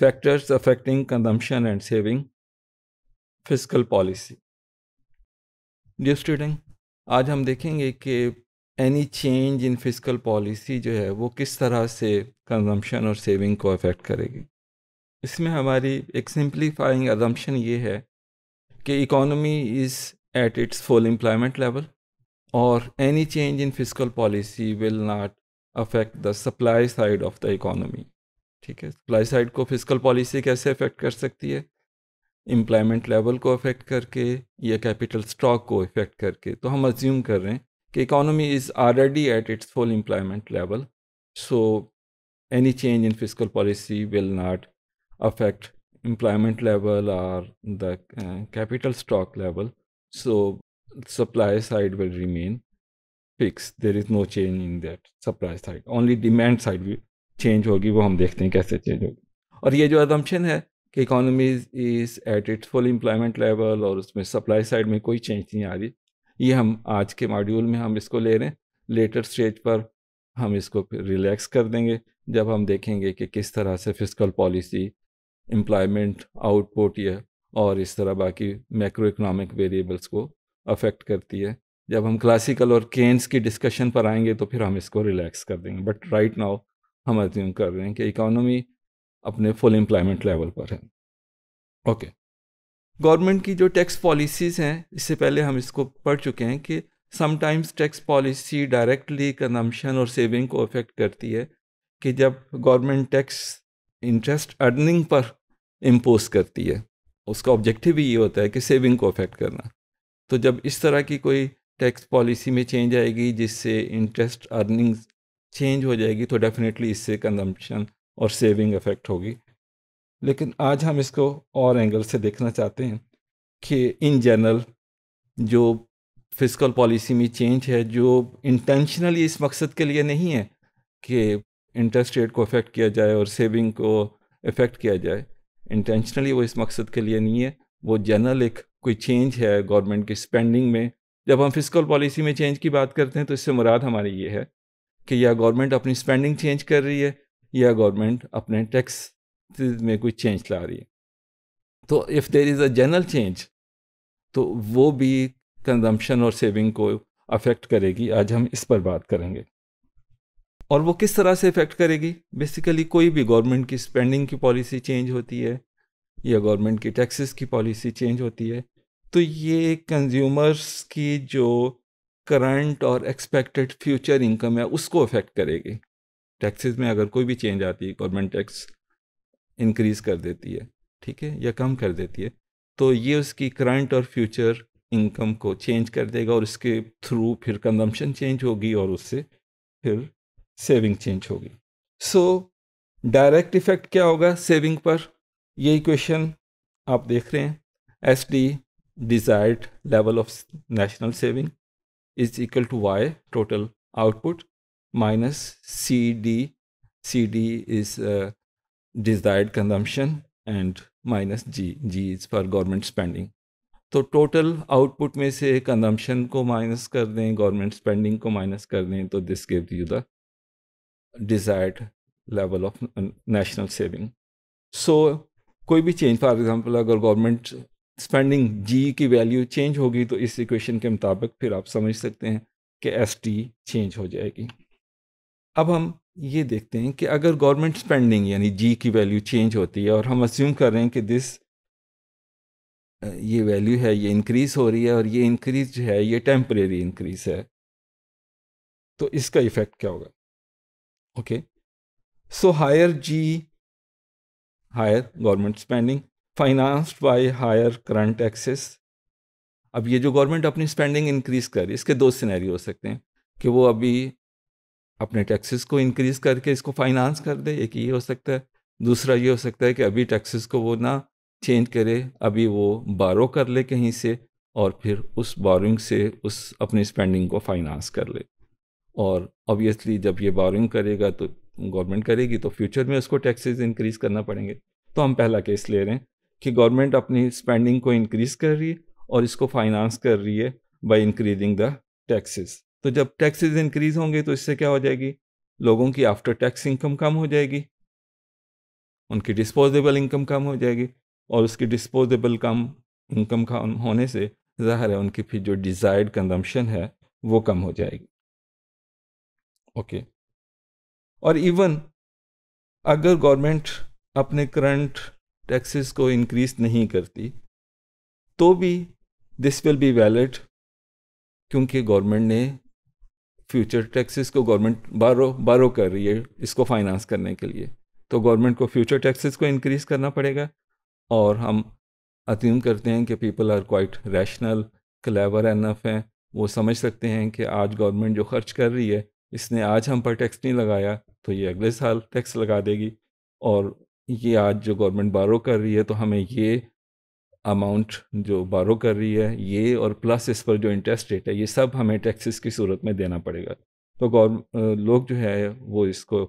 Factors affecting consumption and saving fiscal policy dear student आज हम देखेंगे कि any change in fiscal policy जो है वो किस तरह से कंजम्पशन और सेविंग को अफेक्ट करेगी इसमें हमारी एक सिंप्लीफाइंग अजम्पन ये है कि economy is at its full employment level और any change in fiscal policy will not affect the supply side of the economy ठीक है सप्लाई साइड को फिजिकल पॉलिसी कैसे अफेक्ट कर सकती है एम्प्लॉयमेंट लेवल को अफेक्ट करके या कैपिटल स्टॉक को अफेक्ट करके तो हम अज्यूम कर रहे हैं कि economy is already at its full employment level so any change in fiscal policy will not affect employment level और the capital stock level so supply side will remain fixed there is no change in that supply side only demand side change होगी वो हम देखते हैं कैसे change होगी और ये जो अदम्पशन है कि economies is at its full employment level और उसमें सप्लाई साइड में कोई चेंज नहीं आ रही ये हम आज के मॉड्यूल में हम इसको ले रहे हैं लेटर स्टेज पर हम इसको फिर रिलैक्स कर देंगे जब हम देखेंगे कि किस तरह से फिजिकल पॉलिसी एम्प्लॉयमेंट आउटपुट या और इस तरह बाकी मैक्रो इकनॉमिक वेरिएबल्स को अफेक्ट करती है जब हम क्लासिकल और केन्स की डिस्कशन पर आएंगे तो फिर हम इसको रिलैक्स कर देंगे बट राइट नाउ हम अज्यूम कर रहे हैं कि इकोनॉमी अपने फुल एम्प्लॉयमेंट लेवल पर है ओके गवर्नमेंट की जो टैक्स पॉलिसीज़ हैं इससे पहले हम इसको पढ़ चुके हैं कि sometimes tax policy directly consumption और सेविंग को अफेक्ट करती है कि जब गवर्नमेंट टैक्स इंटरेस्ट अर्निंग पर इम्पोज करती है उसका ऑब्जेक्टिव भी ये होता है कि सेविंग को अफेक्ट करना तो जब इस तरह की कोई टैक्स पॉलिसी में चेंज आएगी जिससे इंटरेस्ट अर्निंग्स चेंज हो जाएगी तो डेफिनेटली इससे कंजम्पशन और सेविंग इफेक्ट होगी लेकिन आज हम इसको और एंगल से देखना चाहते हैं कि इन जनरल जो फिजिकल पॉलिसी में चेंज है जो इंटेंशनली इस मकसद के लिए नहीं है कि इंटरेस्ट रेट को अफेक्ट किया जाए और सेविंग को अफेक्ट किया जाए इंटेंशनली वो इस मकसद के लिए नहीं है वो जनरल एक कोई चेंज है गवर्नमेंट की स्पेंडिंग में जब हम फिजिकल पॉलिसी में चेंज की बात करते हैं तो इससे मुराद हमारी ये है कि या गवर्नमेंट अपनी स्पेंडिंग चेंज कर रही है या गवर्नमेंट अपने टैक्स में कोई चेंज ला रही है तो if there is a general change तो वो भी कंजम्पशन और सेविंग को अफेक्ट करेगी आज हम इस पर बात करेंगे और वो किस तरह से इफ़ेक्ट करेगी बेसिकली कोई भी गवर्नमेंट की स्पेंडिंग की पॉलिसी चेंज होती है या गवर्नमेंट की टैक्सेस की पॉलिसी चेंज होती है तो ये कंज्यूमर्स की जो करंट और एक्सपेक्टेड फ्यूचर इनकम है उसको अफेक्ट करेगी टैक्सेस में अगर कोई भी चेंज आती है गवर्नमेंट टैक्स इंक्रीज कर देती है ठीक है या कम कर देती है तो ये उसकी करंट और फ्यूचर इनकम को चेंज कर देगा और इसके थ्रू फिर कंजम्पशन चेंज होगी और उससे फिर सेविंग चेंज होगी सो डायरेक्ट इफ़ेक्ट क्या होगा सेविंग पर ये इक्वेशन आप देख रहे हैं as the desired level of national saving is equal to y total output minus cd cd is uh, desired consumption and minus G G is for government spending तो total output में से consumption को minus कर दें government spending को minus कर दें तो this give you the desired level of national saving so कोई भी चेंज फॉर एग्जांपल अगर गवर्नमेंट स्पेंडिंग जी की वैल्यू चेंज होगी तो इस इक्वेशन के मुताबिक फिर आप समझ सकते हैं कि एस टी चेंज हो जाएगी अब हम ये देखते हैं कि अगर गवर्नमेंट स्पेंडिंग यानी जी की वैल्यू चेंज होती है और हम अस्यूम कर रहे हैं कि दिस ये वैल्यू है ये इंक्रीज हो रही है और ये इंक्रीज जो है ये टेम्परेरी इंक्रीज है तो इसका इफेक्ट क्या होगा okay so higher G higher government spending financed by higher current taxes अब ये जो गवर्नमेंट अपनी स्पेंडिंग इंक्रीज कर इसके दो सिनेरियो हो सकते हैं कि वो अभी अपने टैक्सेस को इंक्रीज करके इसको फाइनेंस कर दे एक ये हो सकता है दूसरा ये हो सकता है कि अभी टैक्सेस को वो ना चेंज करे अभी वो बारो कर ले कहीं से और फिर उस बारोइंग से उस अपनी स्पेंडिंग को फाइनेंस कर ले और ऑब्वियसली जब ये बारोइंग करेगा तो गवर्नमेंट करेगी तो फ्यूचर में उसको टैक्सेस इंक्रीज करना पड़ेंगे तो हम पहला केस ले रहे हैं कि गवर्नमेंट अपनी स्पेंडिंग को इंक्रीज कर रही है और इसको फाइनेंस कर रही है बाय इंक्रीजिंग द टैक्सेस तो जब टैक्सेस इंक्रीज होंगे तो इससे क्या हो जाएगी लोगों की आफ्टर टैक्स इनकम कम हो जाएगी उनकी डिस्पोजेबल इनकम कम हो जाएगी और उसकी डिस्पोजेबल कम इनकम कम होने से ज़ाहिर है उनकी फिर जो डिज़ायर्ड कंजम्पशन है वो कम हो जाएगी ओके okay. और इवन अगर गवर्नमेंट अपने करंट टैक्सेस को इंक्रीज नहीं करती तो भी दिस विल बी वैलिड क्योंकि गवर्नमेंट ने फ्यूचर टैक्सेस को गवर्नमेंट बारो बारो कर रही है इसको फाइनेंस करने के लिए तो गवर्नमेंट को फ्यूचर टैक्सेस को इंक्रीज करना पड़ेगा और हम अतीम करते हैं कि people are quite rational clever enough हैं वो समझ सकते हैं कि आज गवर्नमेंट जो खर्च कर रही है इसने आज हम पर टैक्स नहीं लगाया तो ये अगले साल टैक्स लगा देगी और ये आज जो गवर्नमेंट बारो कर रही है तो हमें ये अमाउंट जो बारो कर रही है ये और प्लस इस पर जो इंटरेस्ट रेट है ये सब हमें टैक्सेस की सूरत में देना पड़ेगा तो गौर लोग जो है वो इसको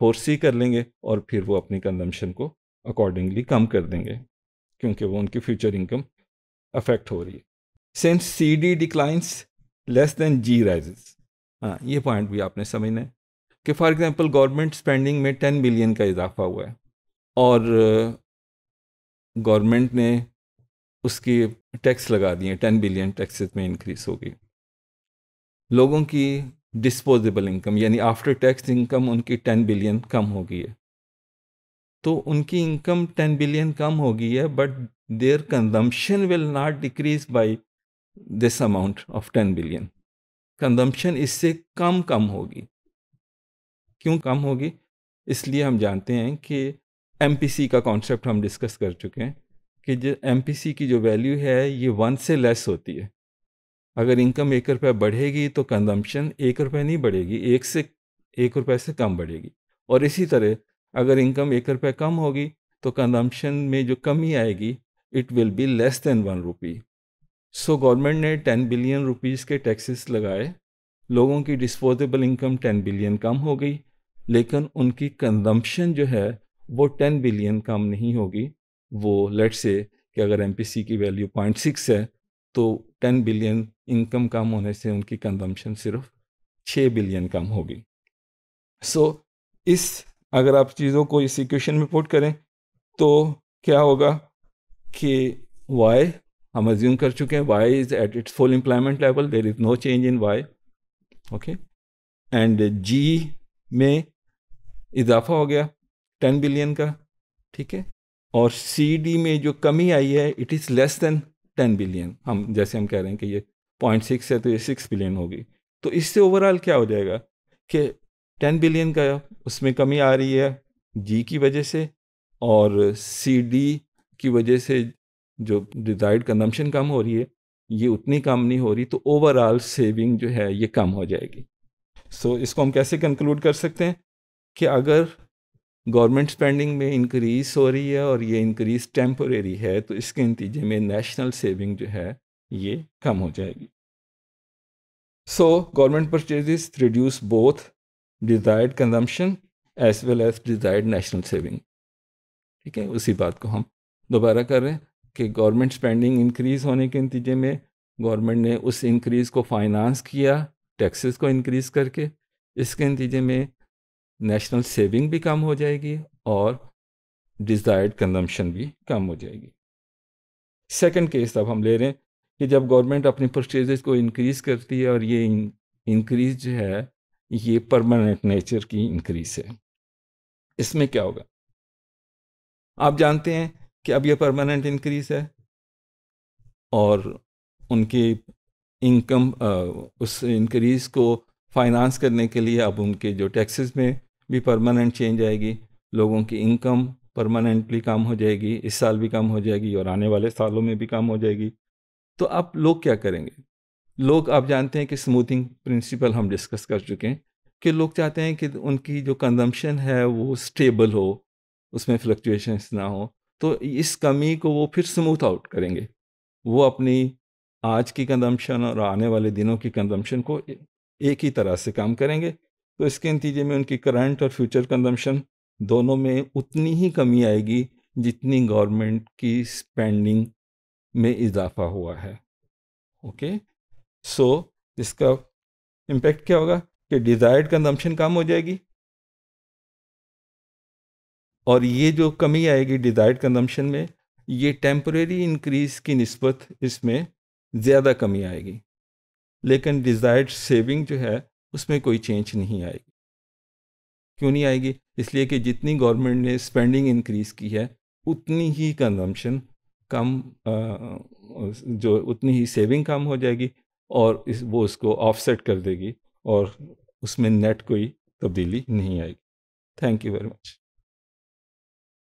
फोर्सी कर लेंगे और फिर वो अपनी कंजम्पशन को अकॉर्डिंगली कम कर देंगे क्योंकि वो उनकी फ्यूचर इनकम अफेक्ट हो रही है since C D declines less than G rises हाँ ये पॉइंट भी आपने समझना है कि फॉर एग्जांपल गवर्नमेंट स्पेंडिंग में टेन बिलियन का इजाफा हुआ है और गवर्नमेंट ने उसकी टैक्स लगा दिए टेन बिलियन टैक्सेस में इंक्रीज हो गई लोगों की डिस्पोजेबल इनकम यानी आफ्टर टैक्स इनकम उनकी टेन बिलियन कम हो गई है तो उनकी इनकम टेन बिलियन कम हो गई है but their consumption will not decrease by this amount of ten billion consumption इससे कम कम होगी क्यों कम होगी इसलिए हम जानते हैं कि एम का कॉन्सेप्ट हम डिस्कस कर चुके हैं कि जो एम की जो वैल्यू है ये वन से लेस होती है अगर इनकम एक रुपये बढ़ेगी तो कंजम्पशन एक रुपये नहीं बढ़ेगी एक से एक रुपये से कम बढ़ेगी और इसी तरह अगर इनकम एक रुपये कम होगी तो कंजम्पशन में जो कमी आएगी it will be less than one rupee so government ने टेन बिलियन रुपीज़ के टैक्सेस लगाए लोगों की डिस्पोजेबल इनकम टेन बिलियन कम हो गई लेकिन उनकी कंजम्पशन जो है वो टेन बिलियन कम नहीं होगी वो लेट से कि अगर एम की वैल्यू पॉइंट सिक्स है तो टेन बिलियन इनकम कम होने से उनकी कंजम्पशन सिर्फ छः बिलियन कम होगी सो so, इस अगर आप चीज़ों को इस इक्वेशन में पुट करें तो क्या होगा कि वाई हम अज्यूम कर चुके हैं Y is at its full employment level there is no change in Y okay and G में इजाफा हो गया टेन बिलियन का ठीक है और सी में जो कमी आई है it is less than ten billion हम जैसे हम कह रहे हैं कि ये पॉइंट सिक्स है तो ये सिक्स बिलियन होगी तो इससे ओवरऑल क्या हो जाएगा कि टेन बिलियन का उसमें कमी आ रही है जी की वजह से और सी डी की वजह से जो डिज़ायर्ड कन्जम्पन कम हो रही है ये उतनी कम नहीं हो रही तो ओवरऑल सेविंग जो है ये कम हो जाएगी सो so, इसको हम कैसे कंक्लूड कर सकते हैं कि अगर गवर्नमेंट स्पेंडिंग में इंक्रीज हो रही है और ये इंक्रीज टेम्पोरेरी है तो इसके नतीजे में नेशनल सेविंग जो है ये कम हो जाएगी so government purchases reduce both desired consumption as well as desired national saving ठीक है उसी बात को हम दोबारा कर रहे हैं कि गवर्नमेंट स्पेंडिंग इंक्रीज़ होने के नतीजे में गवर्नमेंट ने उस इंक्रीज़ को फाइनेंस किया टैक्सेस को इंक्रीज़ करके इसके नतीजे में नेशनल सेविंग भी कम हो जाएगी और डिज़ायर्ड कंजम्पशन भी कम हो जाएगी सेकंड केस अब हम ले रहे हैं कि जब गवर्नमेंट अपनी परचेज को इंक्रीज़ करती है और ये इंक्रीज जो है ये परमानेंट नेचर की इंक्रीज है इसमें क्या होगा आप जानते हैं कि अब ये परमानेंट इंक्रीज है और उनकी इनकम उस इंक्रीज को फाइनेंस करने के लिए अब उनके जो टैक्सेस में भी परमानेंट चेंज आएगी लोगों की इनकम परमानेंटली कम हो जाएगी इस साल भी कम हो जाएगी और आने वाले सालों में भी कम हो जाएगी तो आप लोग क्या करेंगे लोग आप जानते हैं कि स्मूथिंग प्रिंसिपल हम डिस्कस कर चुके हैं कि लोग चाहते हैं कि उनकी जो कंजम्पशन है वो स्टेबल हो उसमें फ्लक्चुएशंस ना हो तो इस कमी को वो फिर स्मूथ आउट करेंगे वो अपनी आज की कंजम्पशन और आने वाले दिनों की कंजम्पशन को एक ही तरह से काम करेंगे तो इसके नतीजे में उनकी करंट और फ्यूचर कंजम्पशन दोनों में उतनी ही कमी आएगी जितनी गवर्नमेंट की स्पेंडिंग में इजाफा हुआ है ओके सो so, इसका इम्पैक्ट क्या होगा कि डिज़ायर्ड कंजम्पशन कम हो जाएगी और ये जो कमी आएगी डिज़ायर्ड कंजम्पशन में ये टेम्प्रेरी इंक्रीज की नस्बत इसमें ज़्यादा कमी आएगी लेकिन डिज़ायर्ड सेविंग जो है उसमें कोई चेंज नहीं आएगी क्यों नहीं आएगी इसलिए कि जितनी गवर्नमेंट ने स्पेंडिंग इंक्रीज़ की है उतनी ही कंजम्पशन कम जो उतनी ही सेविंग कम हो जाएगी और इस वो उसको ऑफसेट कर देगी और उसमें नेट कोई तब्दीली नहीं आएगी थैंक यू वेरी मच